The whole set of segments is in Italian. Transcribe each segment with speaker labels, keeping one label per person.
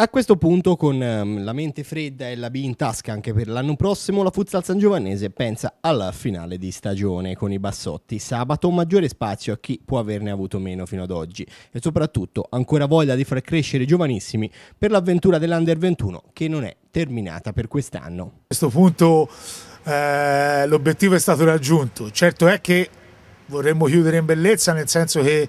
Speaker 1: A questo punto, con um, la mente fredda e la B in tasca anche per l'anno prossimo, la Futsal San Giovanese pensa alla finale di stagione con i Bassotti. Sabato maggiore spazio a chi può averne avuto meno fino ad oggi e soprattutto ancora voglia di far crescere i giovanissimi per l'avventura dell'Under 21 che non è terminata per quest'anno. A questo punto
Speaker 2: eh, l'obiettivo è stato raggiunto. Certo è che vorremmo chiudere in bellezza, nel senso che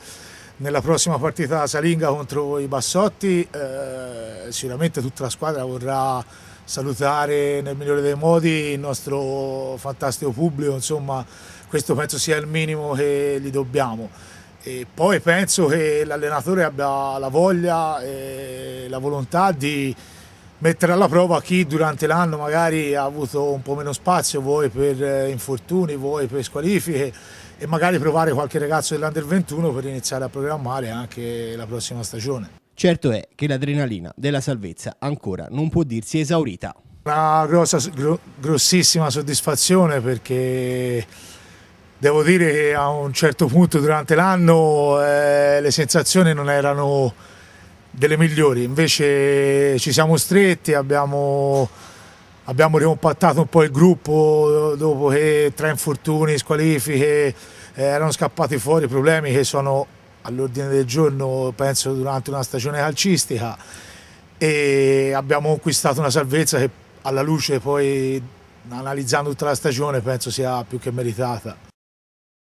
Speaker 2: nella prossima partita salinga contro i Bassotti eh, sicuramente tutta la squadra vorrà salutare nel migliore dei modi il nostro fantastico pubblico, insomma questo penso sia il minimo che gli dobbiamo. E poi penso che l'allenatore abbia la voglia e la volontà di mettere alla prova chi durante l'anno magari ha avuto un po' meno spazio, voi per eh, infortuni, voi per squalifiche e magari provare qualche ragazzo dell'Under 21 per iniziare a programmare anche la prossima stagione.
Speaker 1: Certo è che l'adrenalina della salvezza ancora non può dirsi esaurita.
Speaker 2: Una grossa, gro,
Speaker 1: grossissima
Speaker 2: soddisfazione perché devo dire che a un certo punto durante l'anno eh, le sensazioni non erano delle migliori, invece ci siamo stretti, abbiamo, abbiamo ricompattato un po' il gruppo dopo che tra infortuni, squalifiche eh, erano scappati fuori problemi che sono all'ordine del giorno penso durante una stagione calcistica e abbiamo conquistato una salvezza che alla luce poi analizzando tutta la stagione penso sia più che meritata.